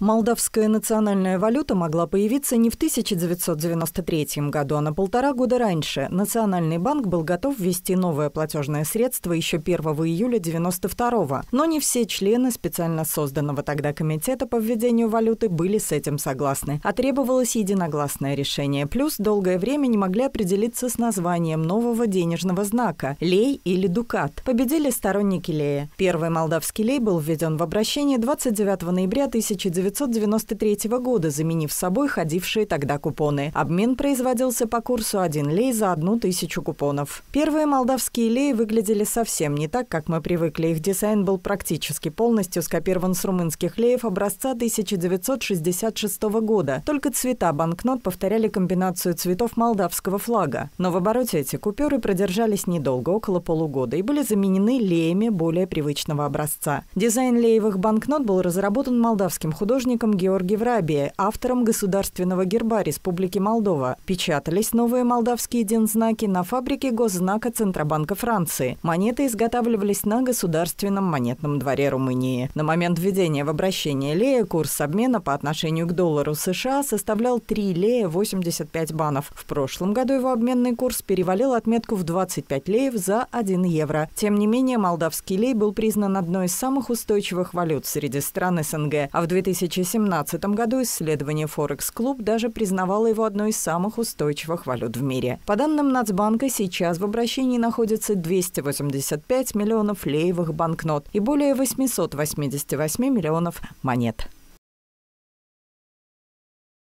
Молдавская национальная валюта могла появиться не в 1993 году, а на полтора года раньше. Национальный банк был готов ввести новое платежное средство еще 1 июля 1992 но не все члены специально созданного тогда комитета по введению валюты были с этим согласны. А требовалось единогласное решение. Плюс долгое время не могли определиться с названием нового денежного знака – лей или дукат. Победили сторонники лея. Первый молдавский лей был введен в обращение 29 ноября 1992 1993 года, заменив собой ходившие тогда купоны. Обмен производился по курсу 1 лей за одну тысячу купонов. Первые молдавские леи выглядели совсем не так, как мы привыкли. Их дизайн был практически полностью скопирован с румынских леев образца 1966 года. Только цвета банкнот повторяли комбинацию цветов молдавского флага. Но в обороте эти купюры продержались недолго, около полугода, и были заменены леями более привычного образца. Дизайн леевых банкнот был разработан молдавским художником художником Георги Врабия, автором государственного герба Республики Молдова. Печатались новые молдавские дензнаки на фабрике госзнака Центробанка Франции. Монеты изготавливались на государственном монетном дворе Румынии. На момент введения в обращение лея курс обмена по отношению к доллару США составлял 3 лея 85 банов. В прошлом году его обменный курс перевалил отметку в 25 леев за 1 евро. Тем не менее, молдавский лей был признан одной из самых устойчивых валют среди стран СНГ, а в 2000 2017 году исследование Forex Club даже признавало его одной из самых устойчивых валют в мире. По данным Нацбанка, сейчас в обращении находится 285 миллионов леевых банкнот и более 888 миллионов монет.